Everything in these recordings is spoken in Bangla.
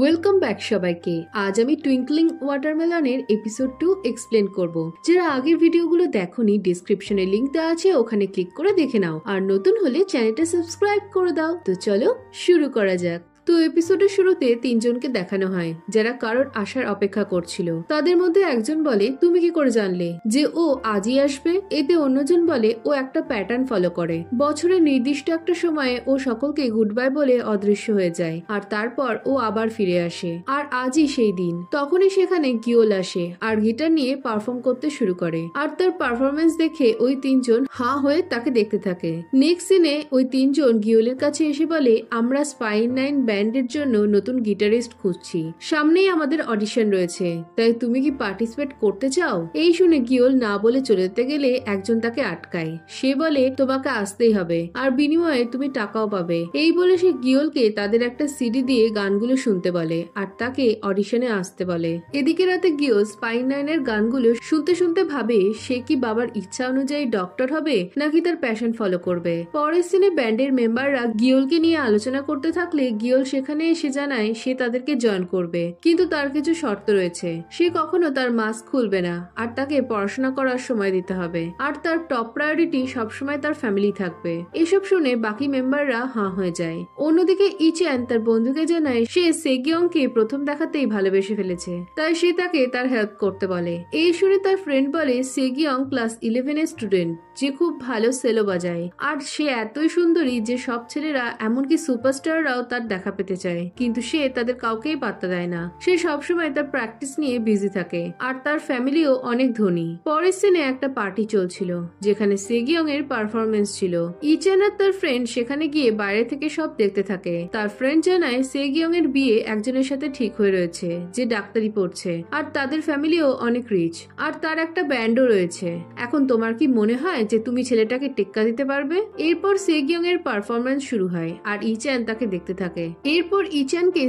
ওয়েলকাম ব্যাক সবাইকে আজ আমি টুইঙ্কলিং ওয়াটারমেলনের এপিসোড টু এক্সপ্লেন করব যারা আগের ভিডিওগুলো দেখনি ডিসক্রিপশনে লিঙ্ক দেওয়া আছে ওখানে ক্লিক করে দেখে নাও আর নতুন হলে চ্যানেলটা সাবস্ক্রাইব করে দাও তো চলো শুরু করা যাক তো এপিসোডের শুরুতে তিনজনকে দেখানো হয় যারা কারোর আসার অপেক্ষা করছিল তাদের মধ্যে একজন বলে তুমি কি করে জানলে যে ও আজই আসবে এতে অন্যজন বলে ও একটা প্যাটার্ন ফলো করে বছরের নির্দিষ্ট একটা সময়ে ও সকলকে গুড বাই বলে অদৃশ্য হয়ে যায় আর তারপর ও আবার ফিরে আসে আর আজই সেই দিন তখনই সেখানে গিওল আসে আর গিটার নিয়ে পারফর্ম করতে শুরু করে আর তার পারফরমেন্স দেখে ওই তিনজন হা হয়ে তাকে দেখতে থাকে নেক্সট সিনে ওই তিনজন গিওলের কাছে এসে বলে আমরা স্পাইন নাইন ব্যান্ডের জন্য নতুন গিটারিস্ট খুঁজছি সামনেই আমাদের অডিশন রয়েছে তাই তুমি কি পার্টিসিপেট করতে চাও এই শুনে গিওল না বলে চলে যেতে গেলে একজন তাকে আটকায় সে বলে তোমাকে আসতেই হবে আর বিনিময়ে তুমি টাকাও পাবে এই বলে সে গিওলকে তাদের একটা সিডি দিয়ে গানগুলো শুনতে বলে আর তাকে অডিশনে আসতে বলে এদিকে রাতে গিওল স্পাইন নাইনের গানগুলো শুনতে শুনতে ভাবে সে কি বাবার ইচ্ছা অনুযায়ী ডক্টর হবে নাকি তার প্যাশন ফলো করবে পরের সিনে ব্যান্ডের মেম্বাররা গিওলকে নিয়ে আলোচনা করতে থাকলে গিওল সেখানে এসে জানায় সে তাদেরকে জয়েন করবে কিন্তু তার কিছু শর্ত রয়েছে সে কখনো তার মাস্ক খুলবে না আর তাকে পড়াশোনা করার সময় দিতে হবে আর তার টপ প্রায়োরিটি সবসময় তার ফ্যামিলি থাকবে এসব শুনে বাকি মেম্বাররা হাঁ হয়ে যায় অন্যদিকে ইচ্যান তার বন্ধুকে জানায় সে সেগিয়ংকে প্রথম দেখাতেই ভালোবেসে ফেলেছে তাই সে তাকে তার হেল্প করতে বলে এই শুনে তার ফ্রেন্ড বলে সেগিয়ং ক্লাস ইলেভেন এর স্টুডেন্ট যে খুব ভালো সেলো বাজায় আর সে এতই সুন্দরী যে সব ছেলেরা এমনকি সুপারস্টাররাও তার দেখা পেতে চায় কিন্তু সে তাদের কাউকেই পাত্তা দেয় না সে সবসময় তার প্র্যাকটিস নিয়ে বিজি থাকে আর তার ফ্যামিলিও অনেক ধনী পরের সিনে একটা পার্টি চলছিল যেখানে সেগিয়ং এর পারফরমেন্স ছিল ইচেন আর তার ফ্রেন্ড সেখানে গিয়ে বাইরে থেকে সব দেখতে থাকে তার ফ্রেন্ড জানায় সেগিয়ং এর বিয়ে একজনের সাথে ঠিক হয়ে রয়েছে যে ডাক্তারি পড়ছে আর তাদের ফ্যামিলিও অনেক রিচ আর তার একটা ব্যান্ডও রয়েছে এখন তোমার কি মনে হয় যে তুমি ছেলেটাকে টেক্কা দিতে পারবে এরপর সেগিয়ং এর পারফরমেন্স শুরু হয় আর ইচ্যান তাকে দেখতে থাকে এরপর ইচানকে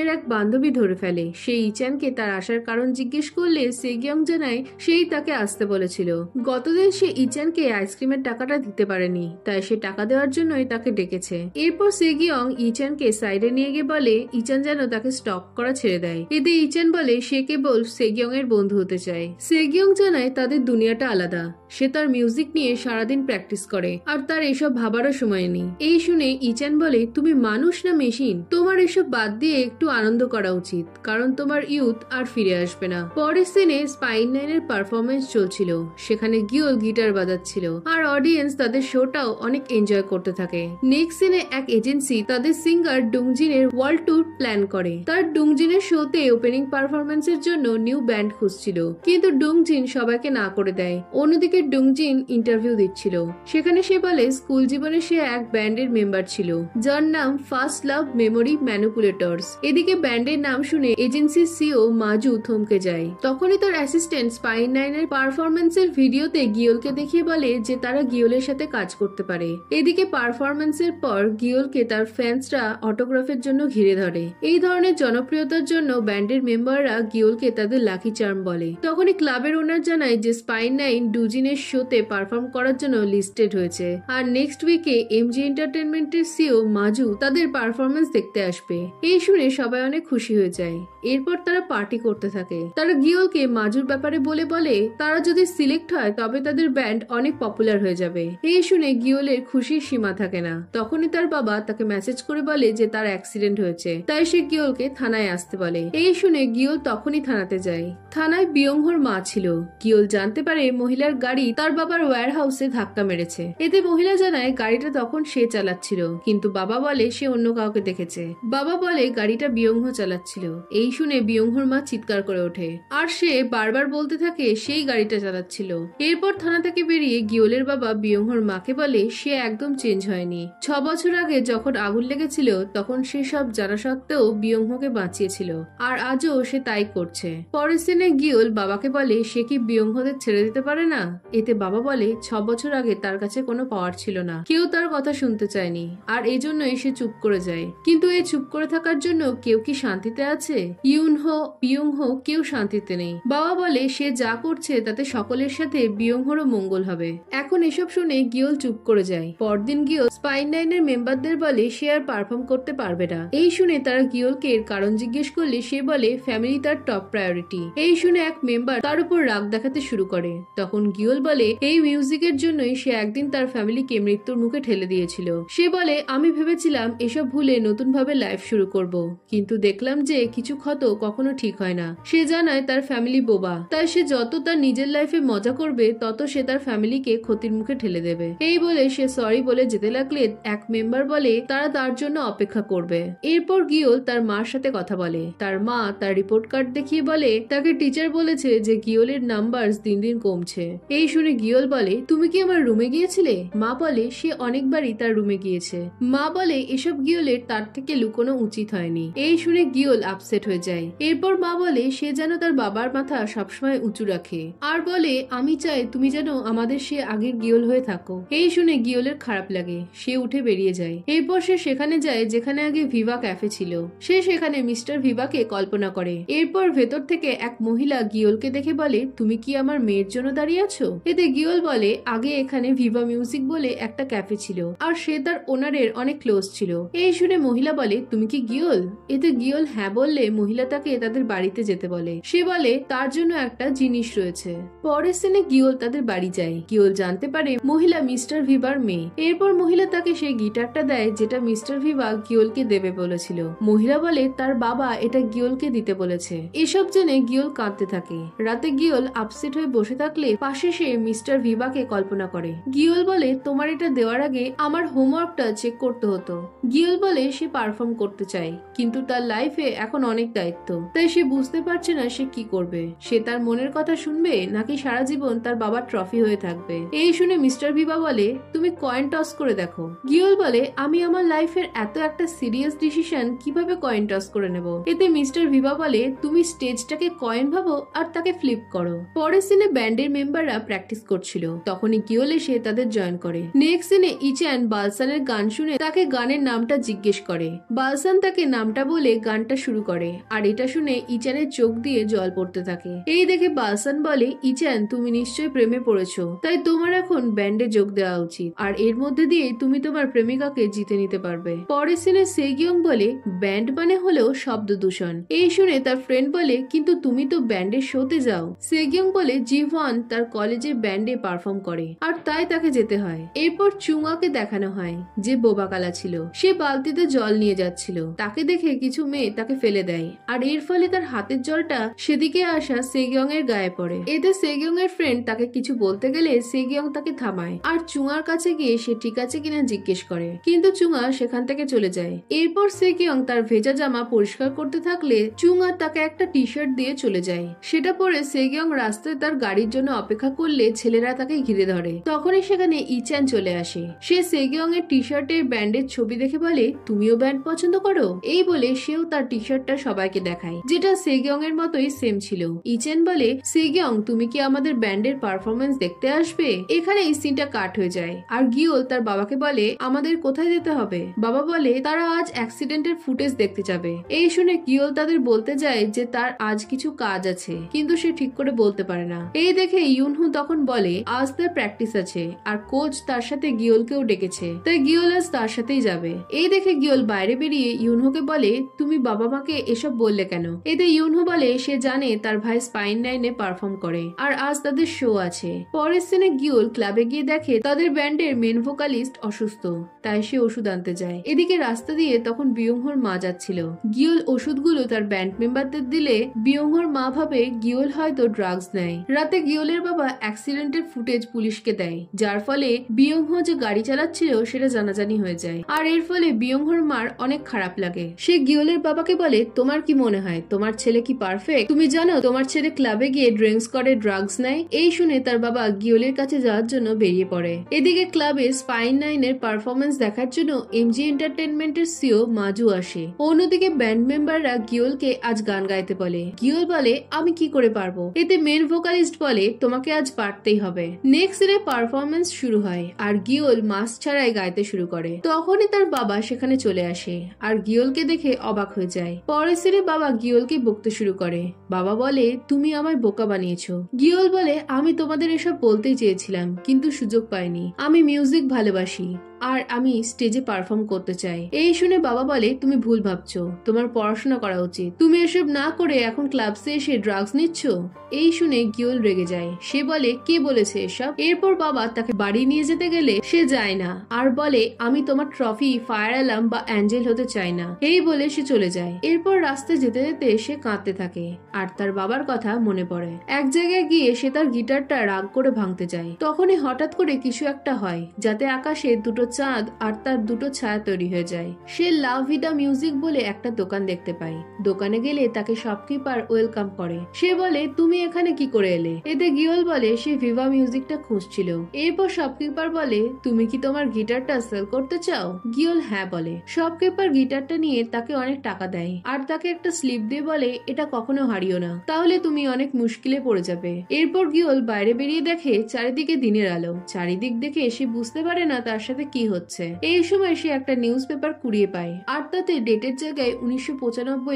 এর এক বান্ধবী ধরে ফেলে সেই ইচানকে তার আসার কারণ জিজ্ঞেস করলে সেগিয়ং জানায় সেই তাকে আসতে বলেছিল গতদিন সে ইচানকে আইসক্রিমের টাকাটা দিতে পারেনি তাই সে টাকা দেওয়ার জন্যই তাকে ডেকেছে এরপর সেগিয়ং ইচানকে সাইডে নিয়ে গিয়ে বলে ইচান যেন তাকে স্টপ করা ছেড়ে দেয় এতে ইচান বলে সে কেবল সেগিয়ং এর বন্ধু হতে চায় সেগিয়ং জানায় তাদের দুনিয়াটা আলাদা সে তার মিউজিক নিয়ে সারাদিন প্র্যাকটিস করে আর তার এসব ভাবারও সময় নেই এই শুনে ইচান বলে তুমি মানুষ না মেশিন দিন তোমার এসব বাদ দিয়ে একটু আনন্দ করা উচিত কারণ তোমার ইউথ আর ফিরে আসবে না পরের সিনে স্পাইন নাইনের পারফরমেন্স চলছিল সেখানে গিয়েও গিটার বাজাচ্ছিল আর অডিয়েন্স তাদের শোটাও অনেক এনজয় করতে থাকে নেক্সট সিনে এক এজেন্সি তাদের সিঙ্গার ডুংজিনের ওয়ার্ল্ড ট্যুর প্ল্যান করে তার ডুংজিনের শোতে ওপেনিং পারফরমেন্সের জন্য নিউ ব্যান্ড খুঁজছিল কিন্তু ডুংজিন সবাইকে না করে দেয় অন্যদিকে ডুংজিন ইন্টারভিউ দিচ্ছিল সেখানে সে বলে স্কুল জীবনে সে এক ব্যান্ডের মেম্বার ছিল যার নাম ফার্স্ট লাভ মেমোরি ম্যানুপুলেটরস এদিকে ব্যান্ডের নাম শুনে এজেন্সি সিও e মাজু থমকে যায় তখনই তার অ্যাসিস্ট্যান্ট স্পাইন নাইনের পারফরমেন্সের ভিডিওতে গিওলকে দেখিয়ে বলে যে তারা গিওলের সাথে কাজ করতে পারে এদিকে পারফরমেন্সের পর গিওলকে তার ফ্যান্সরা অটোগ্রাফের জন্য ঘিরে ধরে এই ধরনের জনপ্রিয়তার জন্য ব্যান্ডের মেম্বাররা গিওলকে তাদের লাকি চার্ম বলে তখনই ক্লাবের ওনার জানায় যে স্পাইন নাইন ডুজিনের শোতে পারফর্ম করার জন্য লিস্টেড হয়েছে আর নেক্সট উইকে এমজি এন্টারটেনমেন্টের সিও মাজু তাদের পারফরমেন্স ডান্স দেখতে আসবে এই শুনে সবাই অনেক খুশি হয়ে যায় এরপর তারা পার্টি করতে থাকে তারা গিওলকে মাজুর ব্যাপারে বলে বলে তারা যদি সিলেক্ট হয় তবে তাদের ব্যান্ড অনেক পপুলার হয়ে যাবে এই শুনে গিওলের খুশির সীমা থাকে না তখনই তার বাবা তাকে মেসেজ করে বলে যে তার অ্যাক্সিডেন্ট হয়েছে তাই সে গিওলকে থানায় আসতে বলে এই শুনে গিওল তখনই থানাতে যায় থানায় বিয়ংহর মা ছিল গিওল জানতে পারে মহিলার গাড়ি তার বাবার ওয়্যার হাউসে ধাক্কা মেরেছে এতে মহিলা জানায় গাড়িটা তখন সে চালাচ্ছিল কিন্তু বাবা বলে সে অন্য কাউকে রেখেছে বাবা বলে গাড়িটা বিয়ংহ চালাচ্ছিল এই শুনে বিয়ংহর মা চিৎকার করে ওঠে আর সে বারবার বলতে থাকে সেই গাড়িটা চালাচ্ছিল এরপর থানা থেকে বেরিয়ে গিওলের বাবা বিয়ংহর মাকে বলে সে একদম চেঞ্জ হয়নি ছ বছর আগে যখন আগুন লেগেছিল তখন সে সব জানা সত্ত্বেও বিয়ংহকে বাঁচিয়েছিল আর আজও সে তাই করছে পরের দিনে গিওল বাবাকে বলে সে কি বিয়ংহদের ছেড়ে দিতে পারে না এতে বাবা বলে ছ বছর আগে তার কাছে কোনো পাওয়ার ছিল না কেউ তার কথা শুনতে চায়নি আর এজন্যই সে চুপ করে যায় কিন্তু এই চুপ করে থাকার জন্য কেউ কি শান্তিতে আছে পিয়ং হো কেউ শান্তিতে নেই বাবা বলে সে যা করছে তাতে সকলের সাথে বিয়ংহোরও মঙ্গল হবে এখন এসব শুনে গিওল চুপ করে যায় পরদিন গিওল স্পাইন লাইনের মেম্বারদের বলে সে আর পারফর্ম করতে পারবে না এই শুনে তারা গিওলকে এর কারণ জিজ্ঞেস করলে সে বলে ফ্যামিলি তার টপ প্রায়োরিটি এই শুনে এক মেম্বার তার উপর রাগ দেখাতে শুরু করে তখন গিওল বলে এই মিউজিকের জন্যই সে একদিন তার ফ্যামিলিকে মৃত্যুর মুখে ঠেলে দিয়েছিল সে বলে আমি ভেবেছিলাম এসব ভুলে নতুনভাবে লাইফ শুরু করব। কিন্তু দেখলাম যে কিছু ক্ষত কখনো ঠিক হয় না সে জানায় তার ফ্যামিলি বোবা তাই সে যত তার নিজের লাইফে মজা করবে তত সে তার ফ্যামিলিকে ক্ষতির মুখে ঠেলে দেবে এই বলে সে সরি বলে যেতে লাগলে এক মেম্বার বলে তারা তার জন্য অপেক্ষা করবে এরপর গিওল তার মার সাথে কথা বলে তার মা তার রিপোর্ট কার্ড দেখিয়ে বলে তাকে টিচার বলেছে যে গিওলের নাম্বার দিন দিন কমছে এই শুনে গিওল বলে তুমি কি আমার রুমে গিয়েছিলে মা বলে সে অনেকবারই তার রুমে গিয়েছে মা বলে এসব গিওলের তার তার থেকে লুকোনো উচিত হয়নি এই শুনে গিওল আপসেট হয়ে যায় এরপর মা বলে সে যেন তার বাবার মাথা সবসময় উঁচু রাখে আর বলে আমি চাই তুমি যেন আমাদের সে আগের গিওল হয়ে থাকো এই শুনে গিওলের খারাপ লাগে সে উঠে বেরিয়ে যায় এরপর সে সেখানে যায় যেখানে আগে ভিভা ক্যাফে ছিল সে সেখানে মিস্টার ভিভাকে কল্পনা করে এরপর ভেতর থেকে এক মহিলা কে দেখে বলে তুমি কি আমার মেয়ের জন্য দাঁড়িয়ে আছো এতে গিওল বলে আগে এখানে ভিভা মিউজিক বলে একটা ক্যাফে ছিল আর সে তার ওনারের অনেক ক্লোজ ছিল এই শুনে মহিলা বলে তুমি কি গিয়ল এতে গিয়ল হ্যাঁ বললে মহিলা তাকে তাদের বাড়িতে যেতে বলে সে বলে তার জন্য একটা জিনিস রয়েছে পরের সিনে গিয়ল তাদের বাড়ি যায় গিয়ল জানতে পারে মহিলা মিস্টার ভিভার মেয়ে এরপর মহিলা তাকে সেই গিটারটা দেয় যেটা মিস্টার ভিভা গিওলকে দেবে বলেছিল মহিলা বলে তার বাবা এটা গিওলকে দিতে বলেছে এসব জেনে গিয়ল কাঁদতে থাকে রাতে গিয়ল আপসেট হয়ে বসে থাকলে পাশে সে মিস্টার ভিভাকে কল্পনা করে গিয়ল বলে তোমার এটা দেওয়ার আগে আমার হোমওয়ার্কটা চেক করতে হতো গিয়ল বলে সে সে পারফর্ম করতে চায় কিন্তু তার লাইফে এখন অনেক দায়িত্ব তাই সে বুঝতে পারছে না সে কি করবে সে তার মনের কথা শুনবে নাকি সারা জীবন তার বাবার ট্রফি হয়ে থাকবে এই শুনে মিস্টার ভিবা বলে তুমি কয়েন টস করে দেখো গিওল বলে আমি আমার লাইফের এত একটা সিরিয়াস ডিসিশন কিভাবে কয়েন টস করে নেব এতে মিস্টার ভিবা বলে তুমি স্টেজটাকে কয়েন ভাবো আর তাকে ফ্লিপ করো পরের সিনে ব্যান্ডের মেম্বাররা প্র্যাকটিস করছিল তখনই গিওল এসে তাদের জয়েন করে নেক্সট সিনে ইচ্যান বালসানের গান শুনে তাকে গানের নামটা জিজ্ঞেস করে বালসান তাকে নামটা বলে গানটা শুরু করে আর এটা শুনে ইচানের চোখ দিয়ে জল পড়তে থাকে এই দেখে বালসান বলে ইচান তুমি নিশ্চয় প্রেমে পড়েছ তাই তোমার এখন ব্যান্ডে যোগ দেওয়া উচিত আর এর মধ্যে দিয়ে তুমি তোমার প্রেমিকাকে জিতে নিতে পারবে পরের সিনে সেগিয়ং বলে ব্যান্ড মানে হলেও শব্দ দূষণ এই শুনে তার ফ্রেন্ড বলে কিন্তু তুমি তো ব্যান্ডে শোতে যাও সেগিয়ং বলে জিভান তার কলেজে ব্যান্ডে পারফর্ম করে আর তাই তাকে যেতে হয় এরপর চুঙাকে দেখানো হয় যে বোবাকালা ছিল সে বালতিতে জল নিয়ে যাচ্ছিল তাকে দেখে কিছু মেয়ে তাকে ফেলে দেয় আর এর ফলে তার হাতের জলটা সেদিকে আসা সেগিয়ং এর গায়ে পড়ে এতে সেগিয়ং এর ফ্রেন্ড তাকে কিছু বলতে গেলে সেগিয়ং তাকে থামায় আর চুঙার কাছে গিয়ে সে ঠিক আছে কিনা জিজ্ঞেস করে কিন্তু চুঙা সেখান থেকে চলে যায় এরপর সেগিয়ং তার ভেজা জামা পরিষ্কার করতে থাকলে চুঙা তাকে একটা টি শার্ট দিয়ে চলে যায় সেটা পরে সেগিয়ং রাস্তায় তার গাড়ির জন্য অপেক্ষা করলে ছেলেরা তাকে ঘিরে ধরে তখনই সেখানে ইচ্যান চলে আসে সে সেগিয়ং এর টি শার্টের ব্যান্ডের ছবি দেখে বলে তুমি তুমিও ব্যান্ড পছন্দ করো এই বলে সেও তার টি শার্টটা সবাইকে দেখায় যেটা সেগিয়ং এর মতোই সেম ছিল ইচেন বলে সেগিয়ং তুমি কি আমাদের ব্যান্ডের পারফরমেন্স দেখতে আসবে এখানে এই সিনটা কাট হয়ে যায় আর গিওল তার বাবাকে বলে আমাদের কোথায় যেতে হবে বাবা বলে তারা আজ অ্যাক্সিডেন্টের ফুটেজ দেখতে যাবে এই শুনে গিওল তাদের বলতে যায় যে তার আজ কিছু কাজ আছে কিন্তু সে ঠিক করে বলতে পারে না এই দেখে ইউনহু তখন বলে আজ তার প্র্যাকটিস আছে আর কোচ তার সাথে গিওলকেও ডেকেছে তাই গিওল আজ তার সাথেই যাবে এই দেখে গিওল উজ্জ্বল বাইরে বেরিয়ে ইউনহোকে বলে তুমি বাবা মাকে এসব বললে কেন এতে ইউনহো বলে সে জানে তার ভাই স্পাইন নাইনে পারফর্ম করে আর আজ তাদের শো আছে পরের সিনে গিউল ক্লাবে গিয়ে দেখে তাদের ব্যান্ডের মেন ভোকালিস্ট অসুস্থ তাই সে ওষুধ আনতে যায় এদিকে রাস্তা দিয়ে তখন বিয়ংহর মা যাচ্ছিল গিউল ওষুধগুলো তার ব্যান্ড মেম্বারদের দিলে বিয়ংহর মা ভাবে গিউল হয়তো ড্রাগস নেয় রাতে গিউলের বাবা অ্যাক্সিডেন্টের ফুটেজ পুলিশকে দেয় যার ফলে বিয়ংহ যে গাড়ি চালাচ্ছিল সেটা জানাজানি হয়ে যায় আর এর ফলে বিয়ংহর মার অনেক খারাপ লাগে সে গিওলের বাবাকে বলে তোমার কি মনে হয় তোমার ছেলে কি পারফেক্ট তুমি জানো তোমার ছেলে ক্লাবে গিয়ে ড্রিঙ্কস করে ড্রাগস নেয় এই শুনে তার বাবা গিওলের কাছে যাওয়ার জন্য বেরিয়ে পড়ে এদিকে ক্লাবে স্পাইন নাইনের পারফরমেন্স দেখার জন্য এমজি এন্টারটেনমেন্টের সিও মাজু আসে অন্যদিকে ব্যান্ড মেম্বাররা গিওলকে আজ গান গাইতে বলে গিওল বলে আমি কি করে পারবো এতে মেন ভোকালিস্ট বলে তোমাকে আজ পারতেই হবে নেক্সট ডে পারফরমেন্স শুরু হয় আর গিওল মাস্ক ছাড়াই গাইতে শুরু করে তখনই তার বাবা সেখানে চলে চলে আসে আর গিয়লকে দেখে অবাক হয়ে যায় পরে সেরে বাবা গিয়লকে বকতে শুরু করে বাবা বলে তুমি আমায় বোকা বানিয়েছ গিয়ল বলে আমি তোমাদের এসব বলতে চেয়েছিলাম কিন্তু সুযোগ পাইনি আমি মিউজিক ভালোবাসি আর আমি স্টেজে পারফর্ম করতে চাই এই শুনে বাবা বলে তুমি ভুল ভাবছো তোমার পড়াশোনা করা উচিত তুমি এসব না করে এখন ক্লাবসে এসে ড্রাগস নিচ্ছ এই শুনে গিওল রেগে যায় সে বলে কে বলেছে এসব এরপর বাবা তাকে বাড়ি নিয়ে যেতে গেলে সে যায় না আর বলে আমি তোমার ট্রফি ফায়ার অ্যালার্ম বা অ্যাঞ্জেল হতে চাই না এই বলে সে চলে যায় এরপর রাস্তায় যেতে যেতে সে কাঁদতে থাকে আর তার বাবার কথা মনে পড়ে এক জায়গায় গিয়ে সে তার গিটারটা রাগ করে ভাঙতে যায় তখনই হঠাৎ করে কিছু একটা হয় যাতে আকাশে দুটো চাঁদ আর তার দুটো ছায়া তৈরি হয়ে যায় সে লাভিডা মিউজিক বলে একটা দোকান দেখতে পায় দোকানে গেলে তাকে শপকিপার ওয়েলকাম করে সে বলে তুমি এখানে কি করে এলে এতে গিওল বলে সে ভিভা মিউজিকটা খুঁজছিল এরপর শপকিপার বলে তুমি কি তোমার গিটারটা সেল করতে চাও গিওল হ্যাঁ বলে শপকিপার গিটারটা নিয়ে তাকে অনেক টাকা দেয় আর তাকে একটা স্লিপ দিয়ে বলে এটা কখনো হারিও না তাহলে তুমি অনেক মুশকিলে পড়ে যাবে এরপর গিওল বাইরে বেরিয়ে দেখে চারিদিকে দিনের আলো চারিদিক দেখে সে বুঝতে পারে না তার সাথে কি হচ্ছে এই সময় সে একটা নিউজ পেপার কুড়িয়ে পায় আর তাতে ডেটের জায়গায় উনিশশো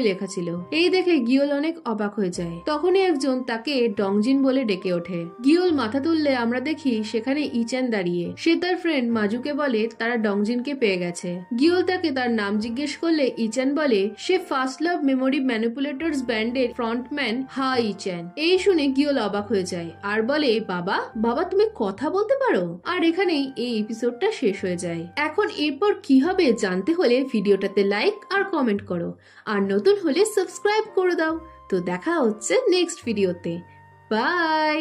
লেখা ছিল এই দেখে গিওল অনেক অবাক হয়ে যায় তখনই একজন তাকে ডংজিন বলে ডেকে ওঠে গিওল মাথা তুললে আমরা দেখি সেখানে ইচেন দাঁড়িয়ে সে তার ফ্রেন্ড মাজুকে বলে তারা ডংজিনকে পেয়ে গেছে গিওল তাকে তার নাম জিজ্ঞেস করলে ইচেন বলে সে ফার্স্ট লাভ মেমোরি ম্যানিপুলেটরস ব্যান্ডের ফ্রন্টম্যান হা ইচেন এই শুনে গিওল অবাক হয়ে যায় আর বলে বাবা বাবা তুমি কথা বলতে পারো আর এখানেই এই এপিসোডটা শেষ হয়ে হয়ে যায় এখন এরপর কি হবে জানতে হলে ভিডিওটাতে লাইক আর কমেন্ট করো আর নতুন হলে সাবস্ক্রাইব করে দাও তো দেখা হচ্ছে নেক্সট ভিডিওতে বাই